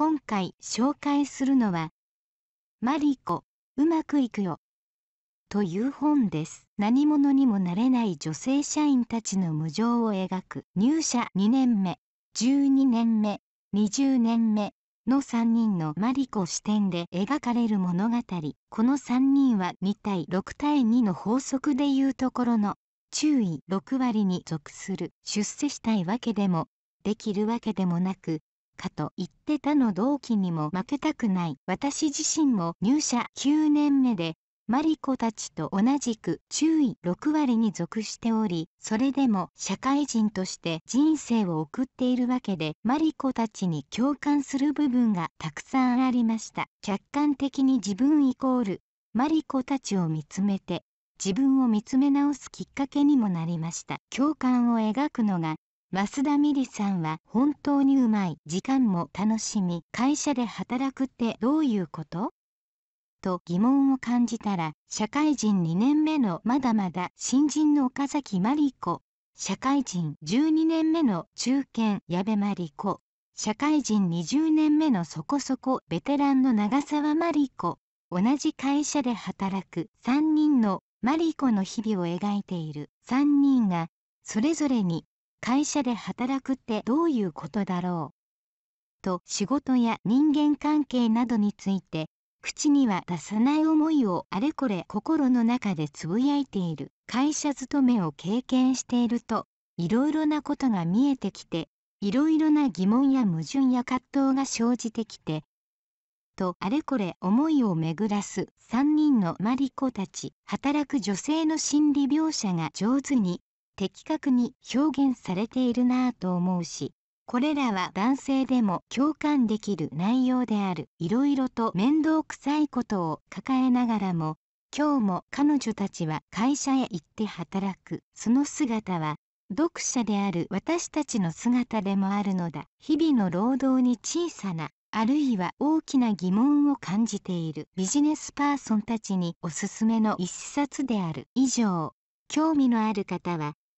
今回紹介するのは、マリコ、うまくいくよ。という本です。何者にもなれない女性社員たちの無情を描く入社2年目、12年目、20年目の3人のマリコ視点で描かれる物語。この3人は2対6対2の法則でいうところの注意6割に属する出世したいわけでもできるわけでもなくかと言って他の同期にも負けたくない私自身も入社9年目でマリコたちと同じく注意6割に属しており、それでも社会人として人生を送っているわけで、マリコたちに共感する部分がたくさんありました。客観的に自分イコール、マリコたちを見つめて、自分を見つめ直すきっかけにもなりました。共感を描くのが増田美里さんは本当にうまい時間も楽しみ会社で働くってどういうことと疑問を感じたら社会人2年目のまだまだ新人の岡崎真理子社会人12年目の中堅矢部真理子社会人20年目のそこそこベテランの長澤真理子同じ会社で働く3人のマリコの日々を描いている3人がそれぞれに会社で働くってどういうことだろうと仕事や人間関係などについて口には出さない思いをあれこれ心の中でつぶやいている会社勤めを経験しているといろいろなことが見えてきていろいろな疑問や矛盾や葛藤が生じてきてとあれこれ思いを巡らす3人のマリコたち働く女性の心理描写が上手に的確に表現されているなぁと思うし、これらは男性でも共感できる内容である。いろいろと面倒くさいことを抱えながらも、今日も彼女たちは会社へ行って働く。その姿は、読者である私たちの姿でもあるのだ。日々の労働に小さな、あるいは大きな疑問を感じているビジネスパーソンたちにおすすめの一冊である。以上、興味のある方は、